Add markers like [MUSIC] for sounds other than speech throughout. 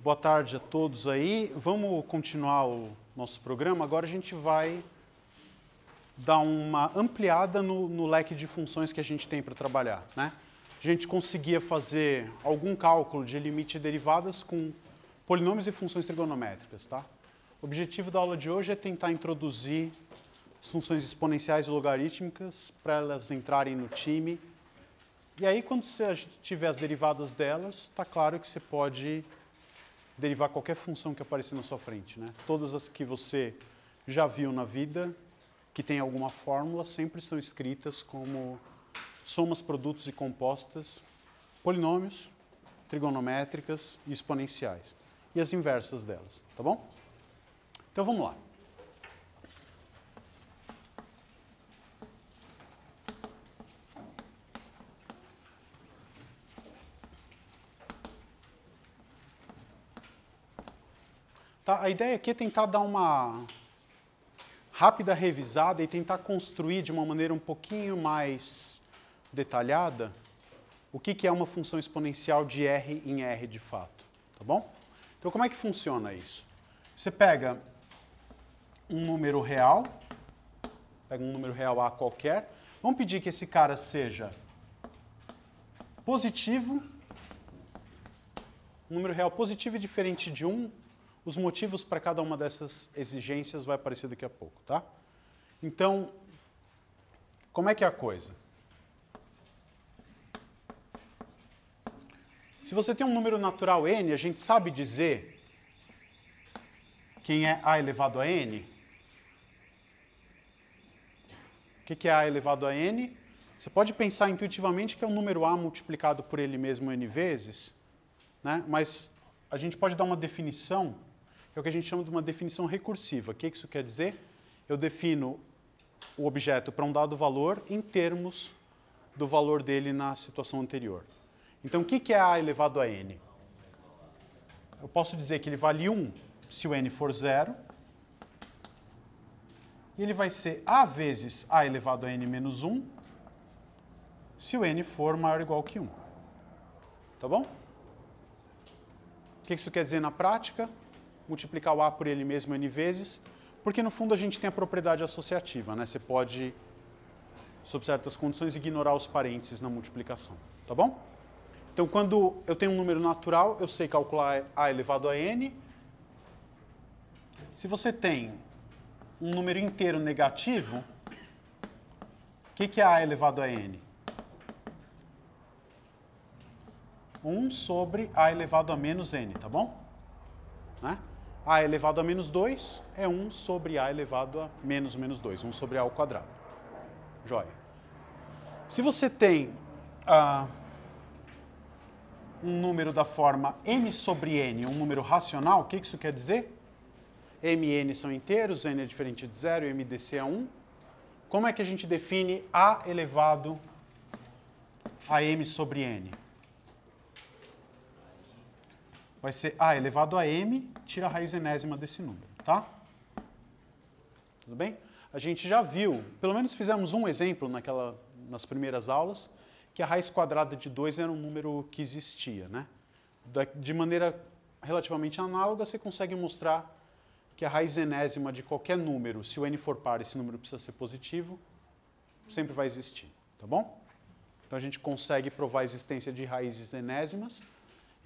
Boa tarde a todos aí. Vamos continuar o nosso programa. Agora a gente vai dar uma ampliada no, no leque de funções que a gente tem para trabalhar. Né? A gente conseguia fazer algum cálculo de limite e derivadas com polinômios e funções trigonométricas. Tá? O objetivo da aula de hoje é tentar introduzir as funções exponenciais e logarítmicas para elas entrarem no time. E aí, quando você tiver as derivadas delas, está claro que você pode derivar qualquer função que aparecer na sua frente. Né? Todas as que você já viu na vida, que tem alguma fórmula, sempre são escritas como somas, produtos e compostas, polinômios, trigonométricas e exponenciais. E as inversas delas, tá bom? Então vamos lá. Tá? A ideia aqui é tentar dar uma rápida revisada e tentar construir de uma maneira um pouquinho mais detalhada o que, que é uma função exponencial de R em R de fato, tá bom? Então, como é que funciona isso? Você pega um número real, pega um número real A qualquer, vamos pedir que esse cara seja positivo, um número real positivo e diferente de 1, os motivos para cada uma dessas exigências vai aparecer daqui a pouco, tá? Então, como é que é a coisa? Se você tem um número natural n, a gente sabe dizer quem é a elevado a n? O que, que é a elevado a n? Você pode pensar intuitivamente que é o um número a multiplicado por ele mesmo n vezes, né? mas a gente pode dar uma definição é o que a gente chama de uma definição recursiva. O que isso quer dizer? Eu defino o objeto para um dado valor em termos do valor dele na situação anterior. Então, o que é a elevado a n? Eu posso dizer que ele vale 1 se o n for zero, e ele vai ser a vezes a elevado a n menos 1 se o n for maior ou igual que 1. Tá bom? O que isso quer dizer na prática? multiplicar o A por ele mesmo N vezes, porque no fundo a gente tem a propriedade associativa, né? Você pode, sob certas condições, ignorar os parênteses na multiplicação, tá bom? Então, quando eu tenho um número natural, eu sei calcular A elevado a N. Se você tem um número inteiro negativo, o que, que é A elevado a N? 1 sobre a elevado a menos n, tá bom? Né? a elevado a menos 2 é 1 sobre a elevado a menos menos 2, 1 sobre a ao quadrado. Joia. Se você tem ah, um número da forma m sobre n, um número racional, o que isso quer dizer? m e n são inteiros, n é diferente de zero, mdc é 1. Como é que a gente define a elevado a m sobre n? vai ser a ah, elevado a m, tira a raiz enésima desse número, tá? Tudo bem? A gente já viu, pelo menos fizemos um exemplo naquela, nas primeiras aulas, que a raiz quadrada de 2 era um número que existia, né? de maneira relativamente análoga, você consegue mostrar que a raiz enésima de qualquer número, se o n for par, esse número precisa ser positivo, sempre vai existir, tá bom? Então a gente consegue provar a existência de raízes enésimas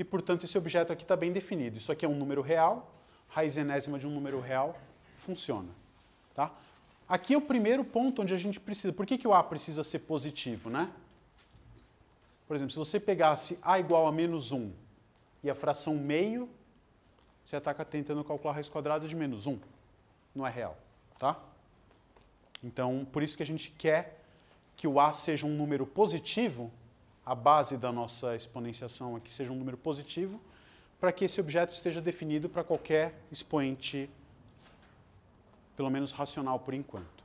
e, portanto, esse objeto aqui está bem definido. Isso aqui é um número real, raiz enésima de um número real, funciona. Tá? Aqui é o primeiro ponto onde a gente precisa. Por que, que o A precisa ser positivo, né? Por exemplo, se você pegasse A igual a menos 1 e a fração meio, você está tentando calcular raiz quadrada de menos 1. Não é real, tá? Então, por isso que a gente quer que o A seja um número positivo a base da nossa exponenciação aqui seja um número positivo, para que esse objeto esteja definido para qualquer expoente, pelo menos racional por enquanto.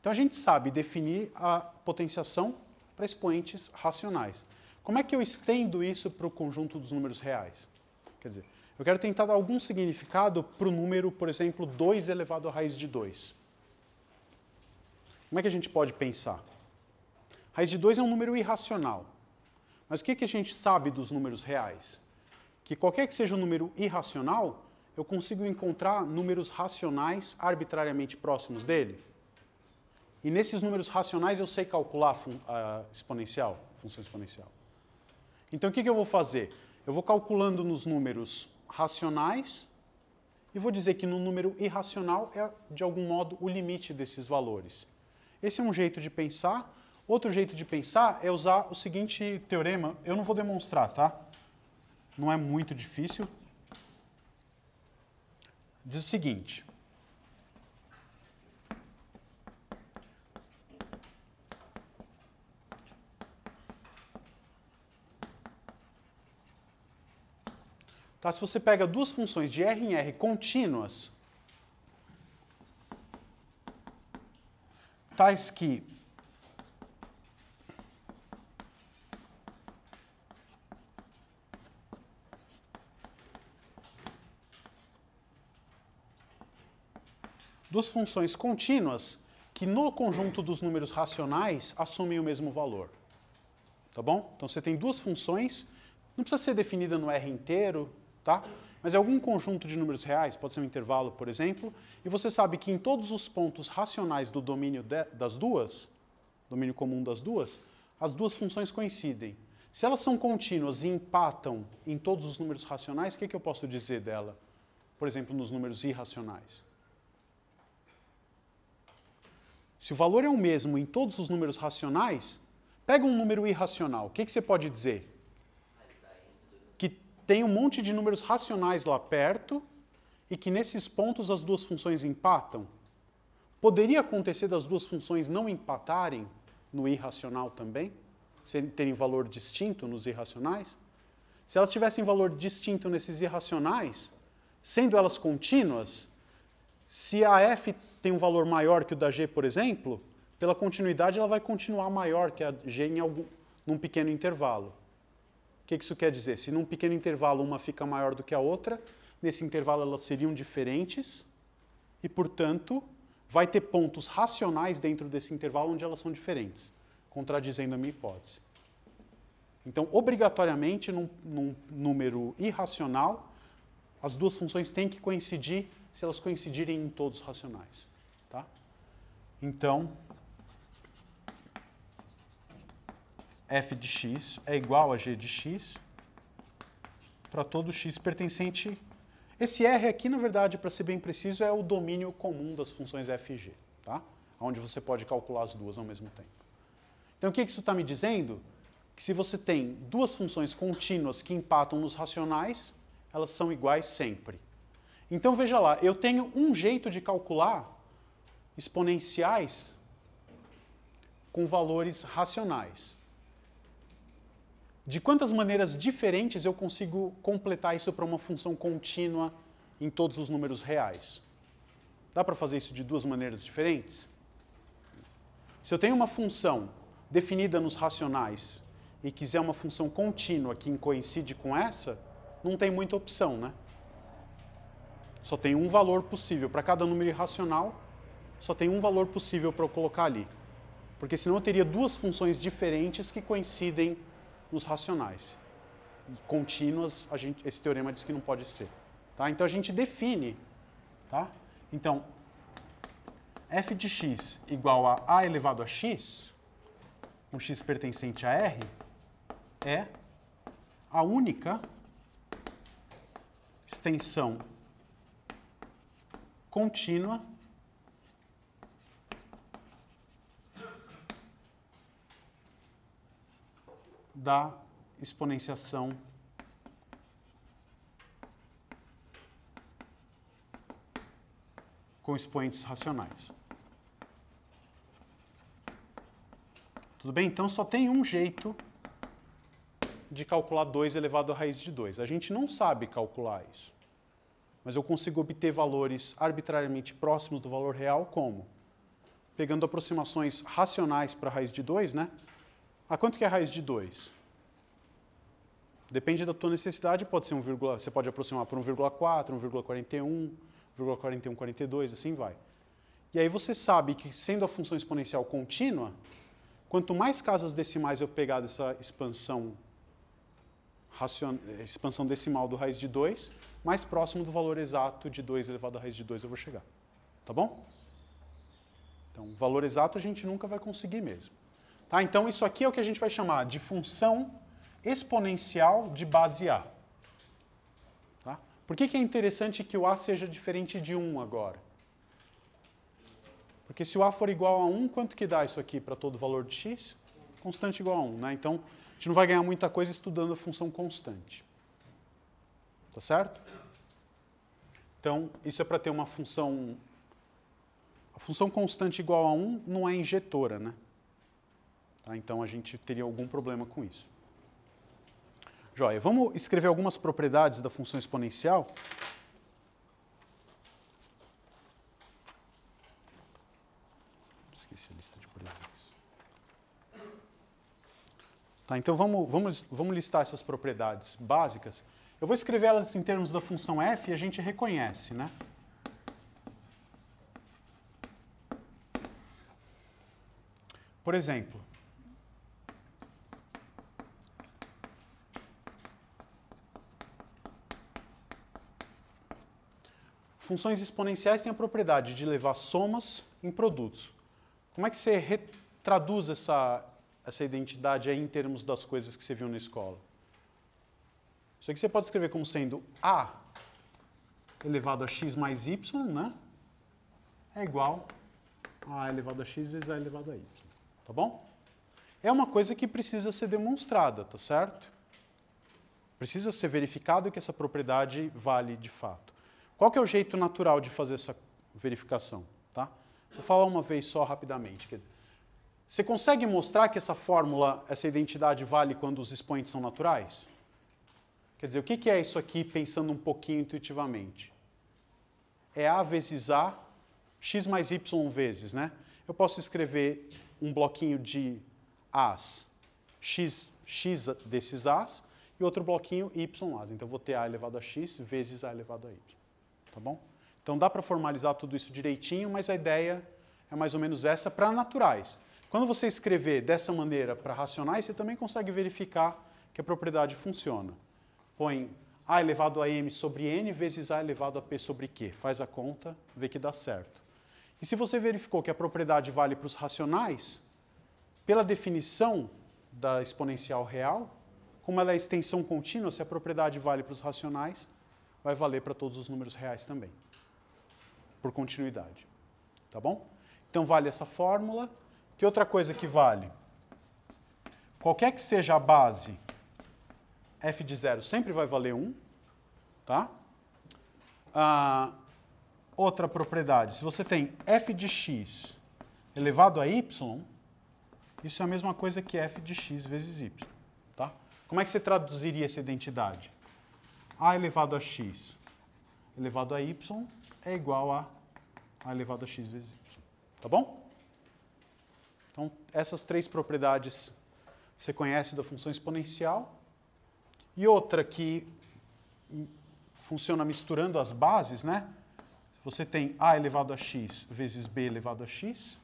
Então a gente sabe definir a potenciação para expoentes racionais. Como é que eu estendo isso para o conjunto dos números reais? Quer dizer, eu quero tentar dar algum significado para o número, por exemplo, 2 elevado à raiz de 2. Como é que a gente pode pensar? raiz de 2 é um número irracional. Mas o que, que a gente sabe dos números reais? Que qualquer que seja o um número irracional, eu consigo encontrar números racionais arbitrariamente próximos dele. E nesses números racionais eu sei calcular fun uh, exponencial, função exponencial. Então o que, que eu vou fazer? Eu vou calculando nos números racionais e vou dizer que no número irracional é, de algum modo, o limite desses valores. Esse é um jeito de pensar Outro jeito de pensar é usar o seguinte teorema. Eu não vou demonstrar, tá? Não é muito difícil. Diz o seguinte. Tá? Se você pega duas funções de R em R contínuas, tais que duas funções contínuas que no conjunto dos números racionais assumem o mesmo valor. Tá bom? Então você tem duas funções, não precisa ser definida no R inteiro, tá? Mas é algum conjunto de números reais, pode ser um intervalo, por exemplo, e você sabe que em todos os pontos racionais do domínio de, das duas, domínio comum das duas, as duas funções coincidem. Se elas são contínuas e empatam em todos os números racionais, o que, que eu posso dizer dela? Por exemplo, nos números irracionais. Se o valor é o mesmo em todos os números racionais, pega um número irracional. O que, que você pode dizer? Que tem um monte de números racionais lá perto e que nesses pontos as duas funções empatam. Poderia acontecer das duas funções não empatarem no irracional também? Terem valor distinto nos irracionais? Se elas tivessem valor distinto nesses irracionais, sendo elas contínuas, se a f tem um valor maior que o da G, por exemplo, pela continuidade ela vai continuar maior que a G em algum, num pequeno intervalo. O que isso quer dizer? Se num pequeno intervalo uma fica maior do que a outra, nesse intervalo elas seriam diferentes e, portanto, vai ter pontos racionais dentro desse intervalo onde elas são diferentes, contradizendo a minha hipótese. Então, obrigatoriamente, num, num número irracional, as duas funções têm que coincidir se elas coincidirem em todos os racionais. Tá? Então, f de x é igual a g de x para todo x pertencente. Esse r aqui, na verdade, para ser bem preciso, é o domínio comum das funções f e g, tá? onde você pode calcular as duas ao mesmo tempo. Então, o que isso está me dizendo? Que se você tem duas funções contínuas que empatam nos racionais, elas são iguais sempre. Então, veja lá, eu tenho um jeito de calcular exponenciais com valores racionais. De quantas maneiras diferentes eu consigo completar isso para uma função contínua em todos os números reais? Dá para fazer isso de duas maneiras diferentes? Se eu tenho uma função definida nos racionais e quiser uma função contínua que coincide com essa, não tem muita opção, né? Só tem um valor possível para cada número irracional só tem um valor possível para eu colocar ali. Porque senão eu teria duas funções diferentes que coincidem nos racionais. E contínuas, gente, esse teorema diz que não pode ser. Tá? Então a gente define. Tá? Então, f de x igual a a elevado a x, um x pertencente a R, é a única extensão contínua da exponenciação com expoentes racionais. Tudo bem? Então só tem um jeito de calcular 2 elevado à raiz de 2. A gente não sabe calcular isso. Mas eu consigo obter valores arbitrariamente próximos do valor real como? Pegando aproximações racionais para a raiz de 2, né? A quanto que é a raiz de 2? Depende da tua necessidade, pode ser um você pode aproximar por 1,4, 1,41, 1,41, 42, assim vai. E aí você sabe que sendo a função exponencial contínua, quanto mais casas decimais eu pegar dessa expansão racion... Eh, expansão decimal do raiz de 2, mais próximo do valor exato de 2 elevado à raiz de 2 eu vou chegar. Tá bom? Então, valor exato a gente nunca vai conseguir mesmo. Tá? Então, isso aqui é o que a gente vai chamar de função exponencial de base A. Tá? Por que, que é interessante que o A seja diferente de 1 agora? Porque se o A for igual a 1, quanto que dá isso aqui para todo valor de x? Constante igual a 1. Né? Então, a gente não vai ganhar muita coisa estudando a função constante. Tá certo? Então, isso é para ter uma função... A função constante igual a 1 não é injetora, né? Tá? Então a gente teria algum problema com isso. Joia, vamos escrever algumas propriedades da função exponencial? Esqueci a lista de presentes. Tá, então vamos, vamos, vamos listar essas propriedades básicas. Eu vou escrever elas em termos da função f e a gente reconhece, né? Por exemplo, Funções exponenciais têm a propriedade de levar somas em produtos. Como é que você traduz essa, essa identidade em termos das coisas que você viu na escola? Isso aqui você pode escrever como sendo A elevado a x mais y, né? É igual a elevado a x vezes a elevado a y, tá bom? É uma coisa que precisa ser demonstrada, tá certo? Precisa ser verificado que essa propriedade vale de fato. Qual que é o jeito natural de fazer essa verificação? Tá? Vou falar uma vez só rapidamente. Você consegue mostrar que essa fórmula, essa identidade vale quando os expoentes são naturais? Quer dizer, o que é isso aqui pensando um pouquinho intuitivamente? É A vezes A, X mais Y vezes, né? Eu posso escrever um bloquinho de As, X, X desses As, e outro bloquinho Y As. Então, eu vou ter A elevado a X vezes A elevado a Y tá bom? Então dá para formalizar tudo isso direitinho, mas a ideia é mais ou menos essa para naturais. Quando você escrever dessa maneira para racionais, você também consegue verificar que a propriedade funciona. Põe a elevado a m sobre n vezes a elevado a p sobre q. Faz a conta, vê que dá certo. E se você verificou que a propriedade vale para os racionais, pela definição da exponencial real, como ela é extensão contínua, se a propriedade vale para os racionais, vai valer para todos os números reais também, por continuidade. Tá bom? Então vale essa fórmula. Que outra coisa que vale? Qualquer que seja a base, f de zero sempre vai valer 1. Tá? Ah, outra propriedade, se você tem f de x elevado a y, isso é a mesma coisa que f de x vezes y. Tá? Como é que você traduziria essa identidade? a elevado a x elevado a y é igual a a elevado a x vezes y. Tá bom? Então, essas três propriedades você conhece da função exponencial. E outra que funciona misturando as bases, né? Você tem a elevado a x vezes b elevado a x. O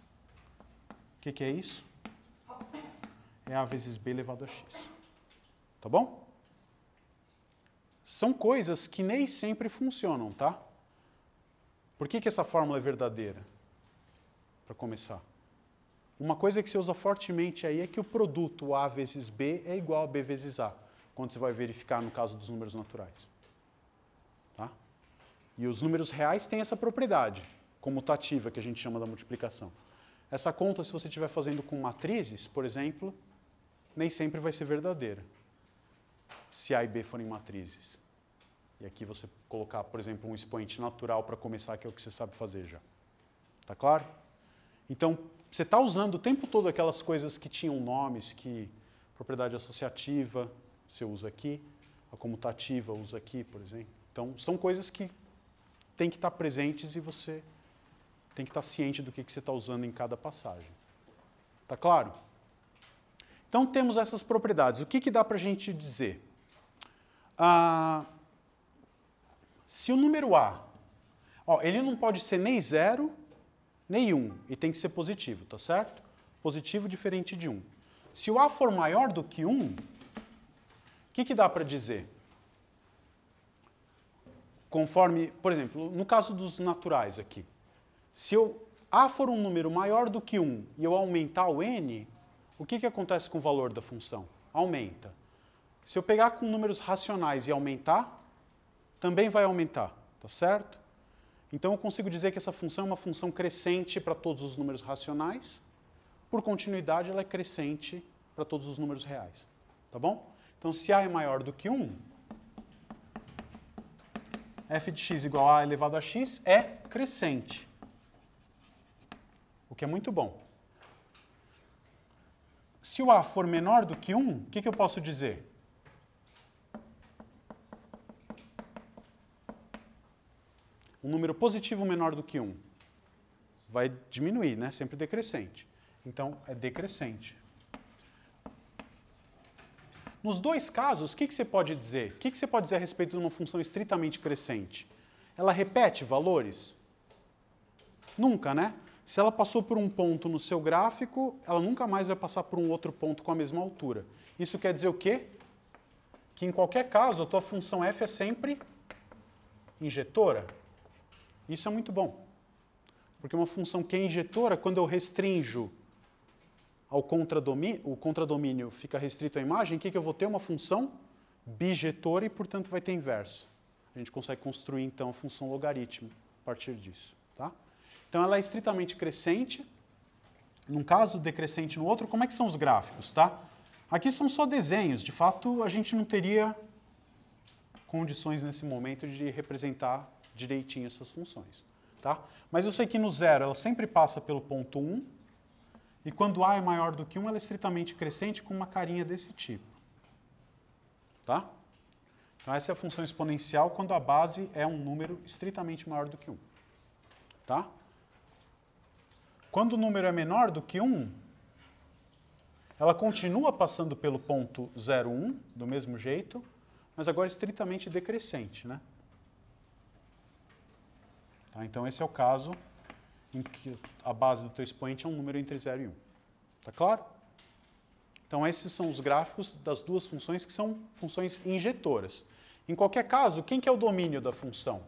que, que é isso? É a vezes b elevado a x. Tá bom? são coisas que nem sempre funcionam, tá? Por que, que essa fórmula é verdadeira? Para começar. Uma coisa que se usa fortemente aí é que o produto A vezes B é igual a B vezes A, quando você vai verificar no caso dos números naturais. Tá? E os números reais têm essa propriedade comutativa que a gente chama da multiplicação. Essa conta, se você estiver fazendo com matrizes, por exemplo, nem sempre vai ser verdadeira, se A e B forem matrizes. E aqui você colocar, por exemplo, um expoente natural para começar, que é o que você sabe fazer já. Tá claro? Então, você está usando o tempo todo aquelas coisas que tinham nomes, que propriedade associativa você usa aqui, a comutativa usa aqui, por exemplo. Então, são coisas que têm que estar tá presentes e você tem que estar tá ciente do que, que você está usando em cada passagem. Tá claro? Então, temos essas propriedades. O que, que dá para a gente dizer? Ah, se o número A, ó, ele não pode ser nem zero, nem um, e tem que ser positivo, tá certo? Positivo diferente de um. Se o A for maior do que um, o que, que dá para dizer? Conforme, por exemplo, no caso dos naturais aqui, se eu A for um número maior do que um e eu aumentar o N, o que, que acontece com o valor da função? Aumenta. Se eu pegar com números racionais e aumentar, também vai aumentar, tá certo? Então eu consigo dizer que essa função é uma função crescente para todos os números racionais. Por continuidade, ela é crescente para todos os números reais, tá bom? Então se a é maior do que 1, f de x igual a elevado a x é crescente. O que é muito bom. Se o a for menor do que 1, o que, que eu posso dizer? um número positivo menor do que 1, vai diminuir, né? Sempre decrescente. Então, é decrescente. Nos dois casos, o que, que você pode dizer? O que, que você pode dizer a respeito de uma função estritamente crescente? Ela repete valores? Nunca, né? Se ela passou por um ponto no seu gráfico, ela nunca mais vai passar por um outro ponto com a mesma altura. Isso quer dizer o quê? Que em qualquer caso, a tua função f é sempre injetora. Isso é muito bom, porque uma função que é injetora, quando eu restrinjo ao contradomínio, o contradomínio fica restrito à imagem, o que, que eu vou ter? Uma função bijetora e, portanto, vai ter inverso. A gente consegue construir, então, a função logaritmo a partir disso. Tá? Então, ela é estritamente crescente, num caso, decrescente no outro. Como é que são os gráficos? Tá? Aqui são só desenhos. De fato, a gente não teria condições nesse momento de representar direitinho essas funções. Tá? Mas eu sei que no zero ela sempre passa pelo ponto 1, e quando A é maior do que 1, ela é estritamente crescente com uma carinha desse tipo. Tá? Então essa é a função exponencial quando a base é um número estritamente maior do que 1. Tá? Quando o número é menor do que 1, ela continua passando pelo ponto 0,1, do mesmo jeito, mas agora estritamente decrescente, né? Tá? Então, esse é o caso em que a base do teu expoente é um número entre 0 e 1. Um. Tá claro? Então, esses são os gráficos das duas funções que são funções injetoras. Em qualquer caso, quem que é o domínio da função?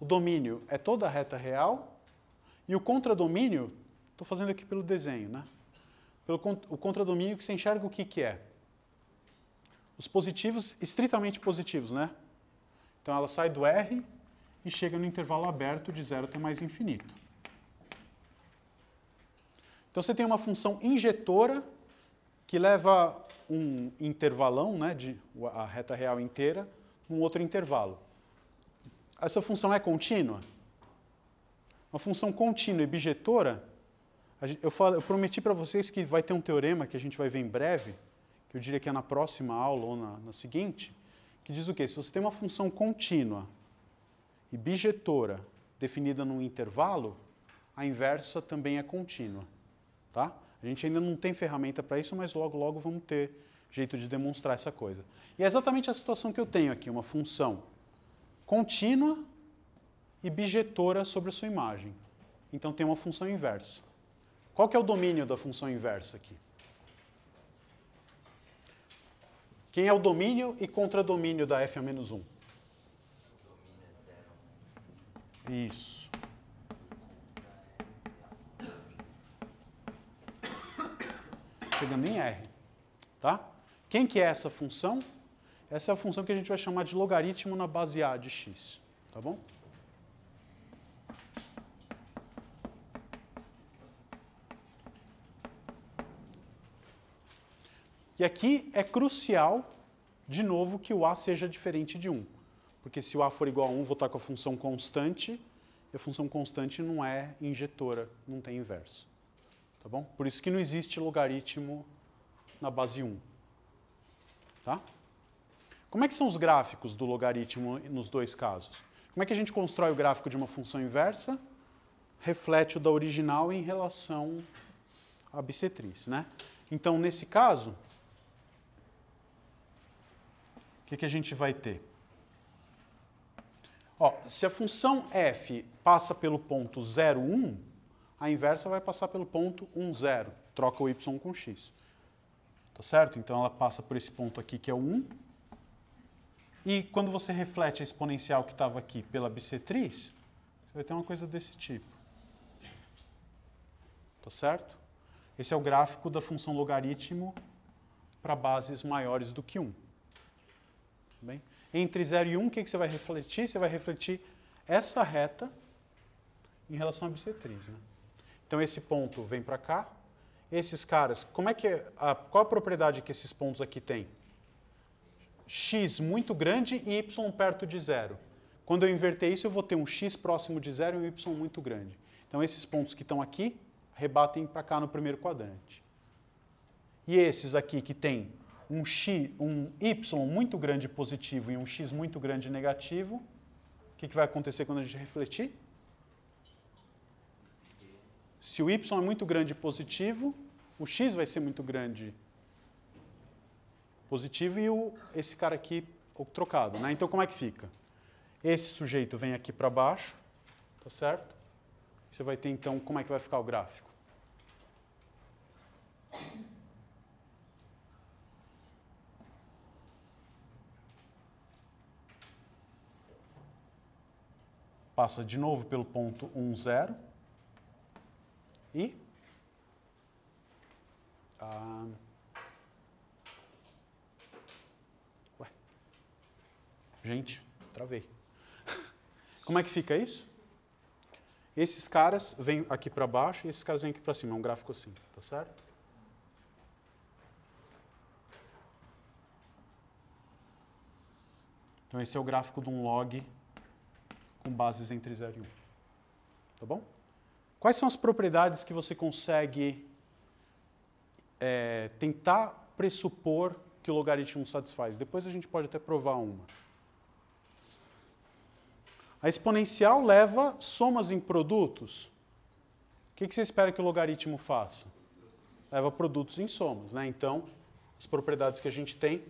O domínio é toda a reta real e o contradomínio, estou fazendo aqui pelo desenho, né? Pelo, o contradomínio que você enxerga o que, que é? Os positivos, estritamente positivos, né? Então ela sai do R e chega no intervalo aberto de zero até mais infinito. Então você tem uma função injetora que leva um intervalão, né, de a reta real inteira, num outro intervalo. Essa função é contínua? Uma função contínua e bijetora, eu, falo, eu prometi para vocês que vai ter um teorema que a gente vai ver em breve, que eu diria que é na próxima aula ou na, na seguinte, que diz o quê? Se você tem uma função contínua e bijetora definida num intervalo, a inversa também é contínua. Tá? A gente ainda não tem ferramenta para isso, mas logo, logo vamos ter jeito de demonstrar essa coisa. E é exatamente a situação que eu tenho aqui, uma função contínua e bijetora sobre a sua imagem. Então tem uma função inversa. Qual que é o domínio da função inversa aqui? Quem é o domínio e contradomínio da f a menos 1? Isso. Chegando em R. Tá? Quem que é essa função? Essa é a função que a gente vai chamar de logaritmo na base A de x. Tá bom? E aqui é crucial, de novo, que o A seja diferente de 1. Porque se o A for igual a 1, vou estar com a função constante, e a função constante não é injetora, não tem inverso. Tá bom? Por isso que não existe logaritmo na base 1. Tá? Como é que são os gráficos do logaritmo nos dois casos? Como é que a gente constrói o gráfico de uma função inversa? Reflete o da original em relação à bissetriz, né? Então, nesse caso, o que, que a gente vai ter? Ó, se a função f passa pelo ponto 0, 1, a inversa vai passar pelo ponto 1, 0. Troca o y com x. Tá certo? Então ela passa por esse ponto aqui que é o 1. E quando você reflete a exponencial que estava aqui pela bissetriz, você vai ter uma coisa desse tipo. Tá certo? Esse é o gráfico da função logaritmo para bases maiores do que 1. Bem, entre 0 e 1, um, o que, que você vai refletir? Você vai refletir essa reta em relação à bissetriz. Né? Então, esse ponto vem para cá. Esses caras, como é que é a, qual a propriedade que esses pontos aqui têm? x muito grande e y perto de zero. Quando eu inverter isso, eu vou ter um x próximo de zero e um y muito grande. Então, esses pontos que estão aqui rebatem para cá no primeiro quadrante. E esses aqui que têm um, x, um y muito grande positivo e um x muito grande negativo, o que, que vai acontecer quando a gente refletir? Se o y é muito grande positivo, o x vai ser muito grande positivo e o, esse cara aqui o trocado. Né? Então, como é que fica? Esse sujeito vem aqui para baixo, tá certo? Você vai ter, então, como é que vai ficar o gráfico? passa de novo pelo ponto 1, 0 e ah, ué, gente, travei. [LAUGHS] Como é que fica isso? Esses caras vêm aqui para baixo e esses caras vêm aqui para cima. É um gráfico assim, tá certo? Então, esse é o gráfico de um log com bases entre 0 e 1. Tá bom? Quais são as propriedades que você consegue é, tentar pressupor que o logaritmo satisfaz? Depois a gente pode até provar uma. A exponencial leva somas em produtos. O que, que você espera que o logaritmo faça? Leva produtos em somas, né? Então, as propriedades que a gente tem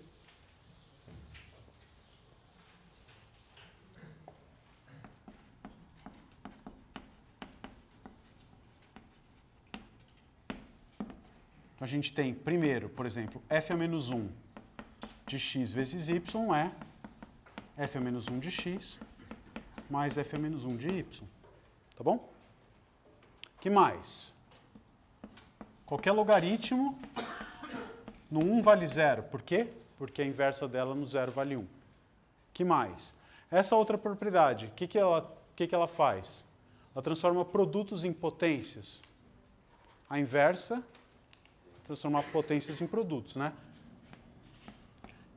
a gente tem, primeiro, por exemplo, f a menos 1 de x vezes y é f a menos 1 de x mais f a menos 1 de y. Tá bom? que mais? Qualquer logaritmo no 1 vale zero. Por quê? Porque a inversa dela no 0 vale 1. que mais? Essa outra propriedade, o que, que, ela, que, que ela faz? Ela transforma produtos em potências. A inversa transformar potências em produtos, né?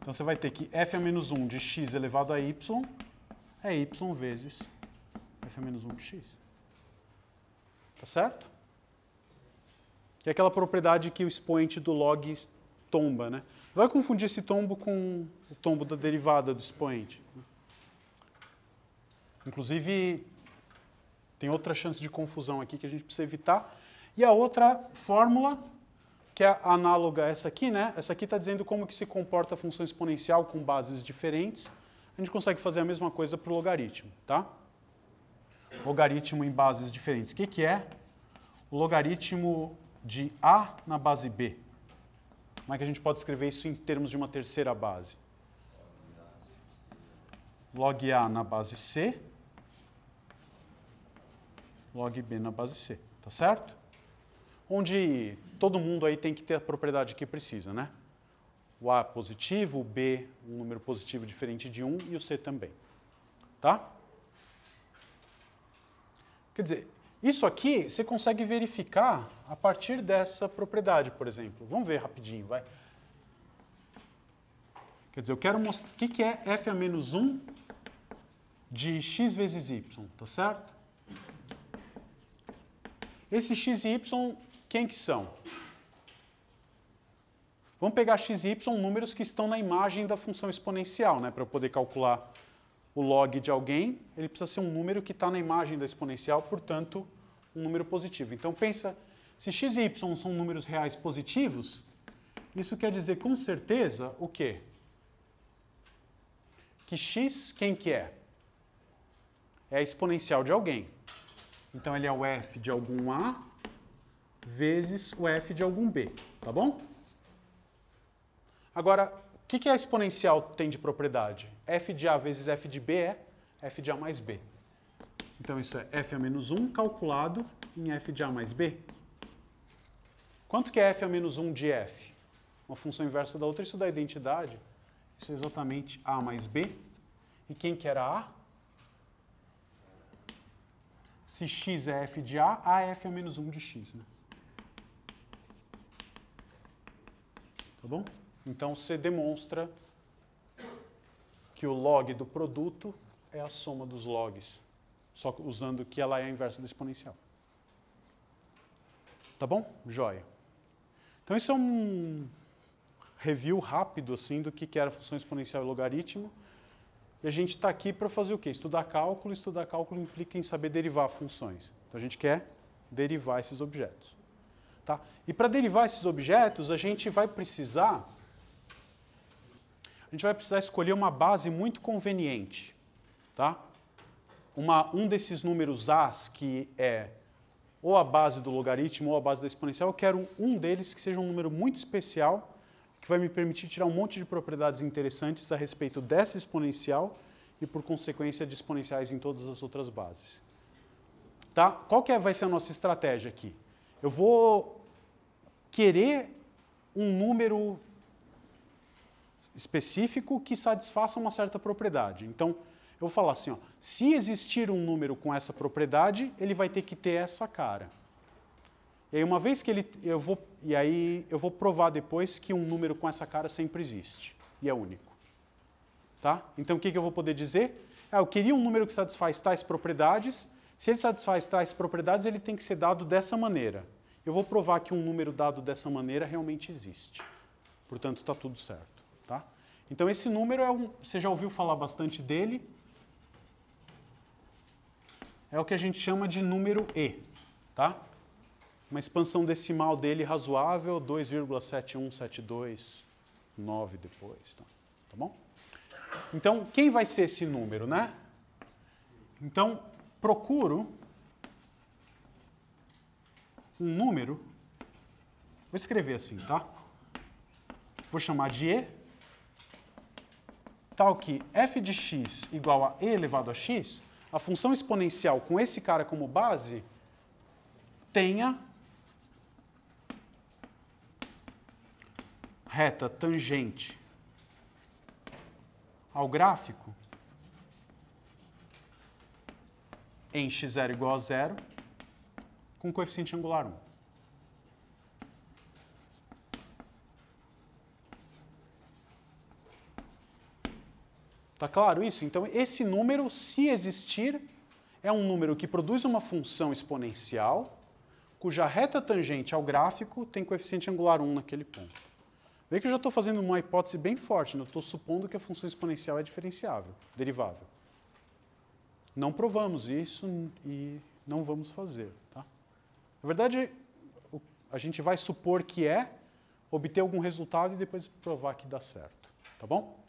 Então você vai ter que f a menos 1 de x elevado a y é y vezes f a menos 1 de x. Tá certo? Que é aquela propriedade que o expoente do log tomba, né? Vai confundir esse tombo com o tombo da derivada do expoente. Inclusive, tem outra chance de confusão aqui que a gente precisa evitar. E a outra fórmula que é análoga a essa aqui, né? Essa aqui está dizendo como que se comporta a função exponencial com bases diferentes. A gente consegue fazer a mesma coisa para o logaritmo, tá? Logaritmo em bases diferentes. O que, que é? O logaritmo de A na base B. Como é que a gente pode escrever isso em termos de uma terceira base? Log A na base C, log B na base C, tá certo? onde todo mundo aí tem que ter a propriedade que precisa, né? O A positivo, o B, um número positivo diferente de 1 e o C também. Tá? Quer dizer, isso aqui você consegue verificar a partir dessa propriedade, por exemplo. Vamos ver rapidinho, vai. Quer dizer, eu quero mostrar o que, que é f a menos 1 de x vezes y, tá certo? Esse x e y quem que são? Vamos pegar x e y, números que estão na imagem da função exponencial, né? Para eu poder calcular o log de alguém, ele precisa ser um número que está na imagem da exponencial, portanto, um número positivo. Então pensa, se x e y são números reais positivos, isso quer dizer com certeza o quê? Que x, quem que é? É a exponencial de alguém. Então ele é o f de algum a vezes o f de algum b, tá bom? Agora, o que, que a exponencial tem de propriedade? f de a vezes f de b é f de a mais b. Então isso é f a menos 1 calculado em f de a mais b. Quanto que é f a menos 1 de f? Uma função inversa da outra, isso da identidade. Isso é exatamente a mais b. E quem que era a? Se x é f de a, a é f a menos 1 de x, né? Tá bom? Então você demonstra que o log do produto é a soma dos logs, só usando que ela é a inversa da exponencial. Tá bom? Joia. Então isso é um review rápido assim do que era função exponencial e logaritmo. E a gente está aqui para fazer o quê? Estudar cálculo. Estudar cálculo implica em saber derivar funções. Então a gente quer derivar esses objetos. Tá? E para derivar esses objetos, a gente vai precisar a gente vai precisar escolher uma base muito conveniente. Tá? Uma, um desses números as que é ou a base do logaritmo ou a base da exponencial, eu quero um deles que seja um número muito especial, que vai me permitir tirar um monte de propriedades interessantes a respeito dessa exponencial e, por consequência, de exponenciais em todas as outras bases. Tá? Qual que é, vai ser a nossa estratégia aqui? Eu vou querer um número específico que satisfaça uma certa propriedade. Então, eu vou falar assim, ó, se existir um número com essa propriedade, ele vai ter que ter essa cara. E aí, uma vez que ele, eu vou, e aí eu vou provar depois que um número com essa cara sempre existe e é único, tá? Então, o que, que eu vou poder dizer? Ah, eu queria um número que satisfaz tais propriedades. Se ele satisfaz tais propriedades, ele tem que ser dado dessa maneira eu vou provar que um número dado dessa maneira realmente existe. Portanto, está tudo certo. Tá? Então, esse número é um, você já ouviu falar bastante dele. É o que a gente chama de número E. Tá? Uma expansão decimal dele razoável, 2,71729 depois. Tá? tá bom? Então, quem vai ser esse número, né? Então, procuro um número, vou escrever assim, tá? Vou chamar de E, tal que f de x igual a e elevado a x, a função exponencial com esse cara como base tenha reta tangente ao gráfico em x0 igual a zero com coeficiente angular 1. Tá claro isso? Então, esse número, se existir, é um número que produz uma função exponencial cuja reta tangente ao gráfico tem coeficiente angular 1 naquele ponto. Vê que eu já estou fazendo uma hipótese bem forte, né? eu estou supondo que a função exponencial é diferenciável, derivável. Não provamos isso e não vamos fazer. Tá? Na verdade, a gente vai supor que é, obter algum resultado e depois provar que dá certo, tá bom?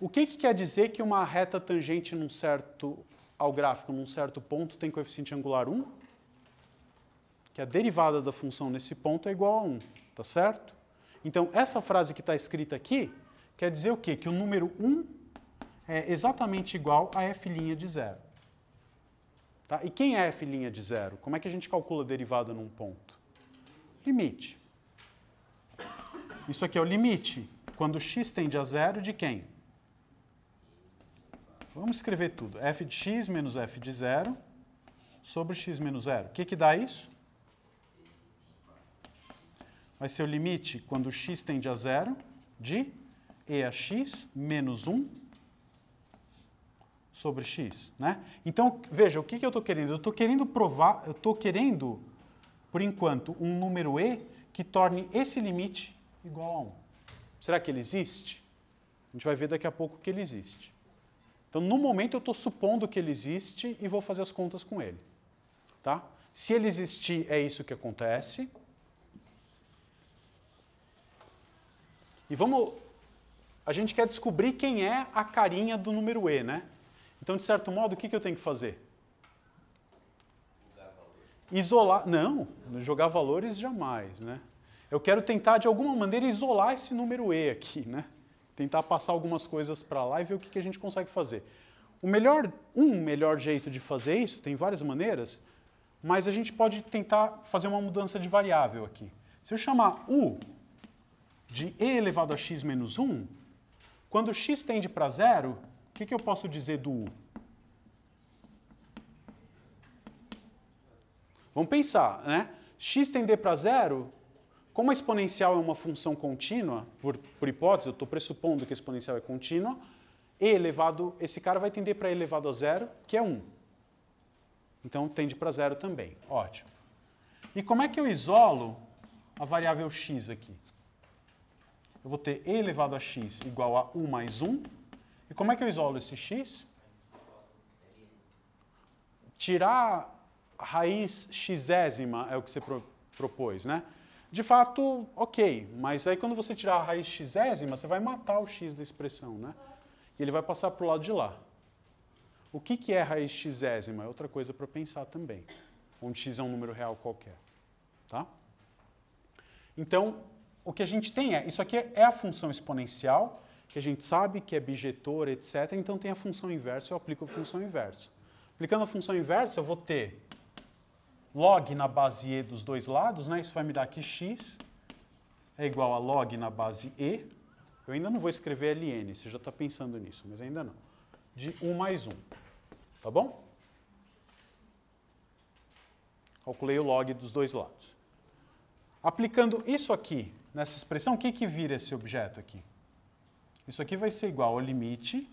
O que, que quer dizer que uma reta tangente num certo, ao gráfico num certo ponto tem coeficiente angular 1? Que a derivada da função nesse ponto é igual a 1, tá certo? Então, essa frase que está escrita aqui quer dizer o quê? Que o número 1 é exatamente igual a f' de zero. Tá? E quem é f' de zero? Como é que a gente calcula a derivada num ponto? Limite. Isso aqui é o limite quando x tende a zero de quem? Vamos escrever tudo. f de x menos f de zero sobre x menos zero. O que, que dá isso? Vai ser o limite quando x tende a zero de e a x menos 1 sobre x, né? Então, veja, o que, que eu estou querendo? Eu estou querendo provar, eu estou querendo, por enquanto, um número e que torne esse limite igual a 1. Será que ele existe? A gente vai ver daqui a pouco que ele existe. Então, no momento, eu estou supondo que ele existe e vou fazer as contas com ele, tá? Se ele existir, é isso que acontece. E vamos... A gente quer descobrir quem é a carinha do número E, né? Então, de certo modo, o que, que eu tenho que fazer? Isolar. Não, jogar valores jamais, né? Eu quero tentar, de alguma maneira, isolar esse número E aqui, né? Tentar passar algumas coisas para lá e ver o que, que a gente consegue fazer. O melhor, um melhor jeito de fazer isso, tem várias maneiras, mas a gente pode tentar fazer uma mudança de variável aqui. Se eu chamar U de e elevado a x menos 1, quando x tende para zero, que, que eu posso dizer do U? Vamos pensar, né? x tender para zero, como a exponencial é uma função contínua, por, por hipótese, eu estou pressupondo que a exponencial é contínua, e elevado, esse cara vai tender para elevado a zero, que é 1. Então tende para zero também. Ótimo. E como é que eu isolo a variável x aqui? Eu vou ter e elevado a x igual a 1 mais 1 e como é que eu isolo esse x? Tirar raiz xésima é o que você pro, propôs, né? De fato, ok, mas aí quando você tirar a raiz xésima, você vai matar o x da expressão, né? E ele vai passar para o lado de lá. O que, que é raiz xésima? É outra coisa para pensar também, onde x é um número real qualquer, tá? Então, o que a gente tem é, isso aqui é a função exponencial, que a gente sabe que é bijetor, etc. Então tem a função inversa, eu aplico a função inversa. Aplicando a função inversa, eu vou ter log na base E dos dois lados, né? Isso vai me dar que x é igual a log na base E. Eu ainda não vou escrever ln, você já está pensando nisso, mas ainda não. De 1 mais 1, tá bom? Calculei o log dos dois lados. Aplicando isso aqui nessa expressão, o que, que vira esse objeto aqui? Isso aqui vai ser igual ao limite,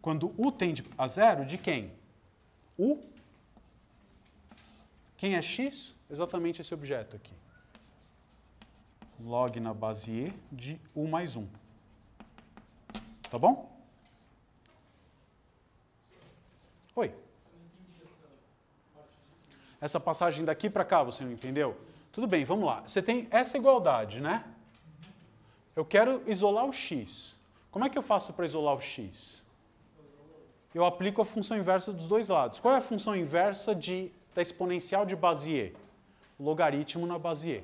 quando u tende a zero, de quem? U. Quem é x? Exatamente esse objeto aqui. Log na base E de u mais 1. Tá bom? Oi. Essa passagem daqui para cá, você não entendeu? Tudo bem, vamos lá. Você tem essa igualdade, né? Eu quero isolar o x. Como é que eu faço para isolar o x? Eu aplico a função inversa dos dois lados. Qual é a função inversa de, da exponencial de base e? Logaritmo na base e.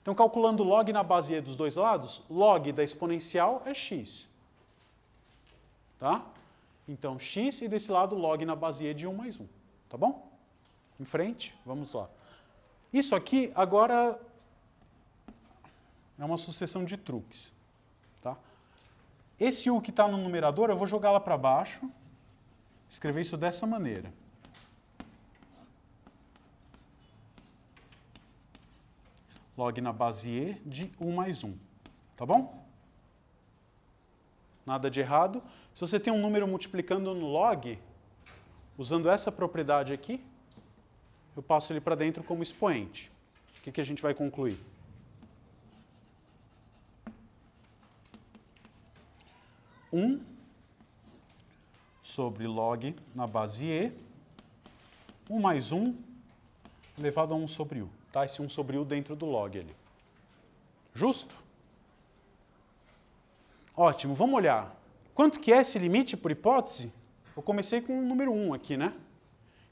Então, calculando log na base e dos dois lados, log da exponencial é x. Tá? Então, x e desse lado log na base e de 1 mais 1. Tá bom? Em frente, vamos lá. Isso aqui agora é uma sucessão de truques. Esse U que está no numerador, eu vou jogar lá para baixo, escrever isso dessa maneira. Log na base E de U mais 1, tá bom? Nada de errado. Se você tem um número multiplicando no log, usando essa propriedade aqui, eu passo ele para dentro como expoente. O que, que a gente vai concluir? 1 sobre log na base E, 1 mais 1 elevado a 1 sobre U. Tá? Esse 1 sobre U dentro do log ali. Justo? Ótimo, vamos olhar. Quanto que é esse limite por hipótese? Eu comecei com o número 1 aqui, né?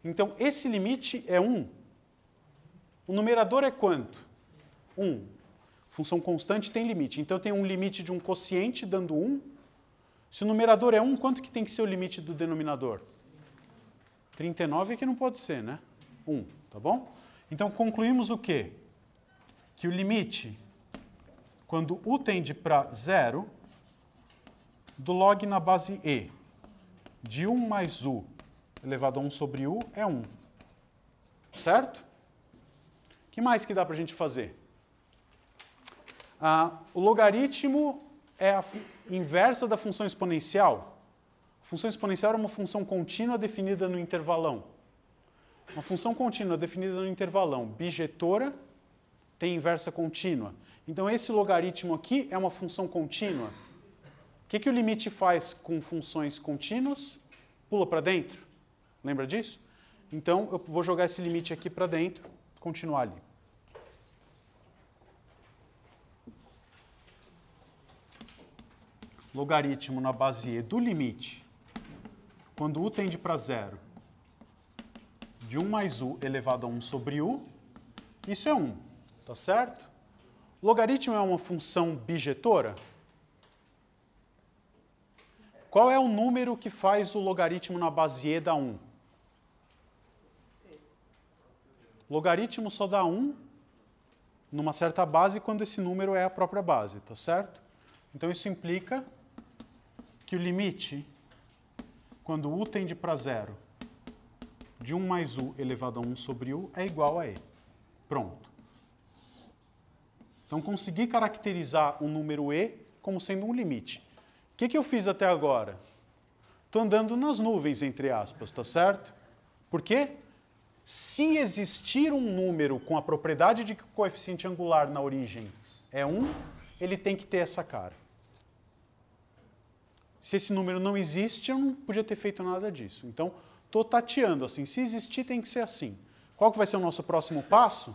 Então, esse limite é 1. O numerador é quanto? 1. Função constante tem limite. Então, eu tenho um limite de um quociente dando 1 se o numerador é 1, quanto que tem que ser o limite do denominador? 39 é que não pode ser, né? 1, tá bom? Então concluímos o quê? Que o limite, quando u tende para zero, do log na base e de 1 mais u elevado a 1 sobre u é 1. Certo? O que mais que dá para a gente fazer? Ah, o logaritmo é a, inversa da função exponencial. A função exponencial era uma função contínua definida no intervalão. Uma função contínua definida no intervalão bijetora tem inversa contínua. Então, esse logaritmo aqui é uma função contínua. O que, que o limite faz com funções contínuas? Pula para dentro. Lembra disso? Então, eu vou jogar esse limite aqui para dentro, continuar ali. logaritmo na base E do limite, quando U tende para zero, de 1 mais U elevado a 1 sobre U, isso é 1, tá certo? Logaritmo é uma função bijetora? Qual é o número que faz o logaritmo na base E dar 1? Logaritmo só dá 1 numa certa base quando esse número é a própria base, tá certo? Então isso implica que o limite, quando u tende para zero, de 1 mais u elevado a 1 sobre u é igual a e. Pronto. Então, consegui caracterizar o número e como sendo um limite. O que, que eu fiz até agora? Estou andando nas nuvens, entre aspas, tá certo? Por quê? Se existir um número com a propriedade de que o coeficiente angular na origem é 1, ele tem que ter essa cara. Se esse número não existe, eu não podia ter feito nada disso. Então, estou tateando assim. Se existir, tem que ser assim. Qual que vai ser o nosso próximo passo?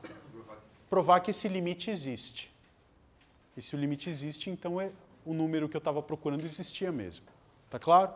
Provar que esse limite existe. E se o limite existe, então é o número que eu estava procurando existia mesmo. Tá claro?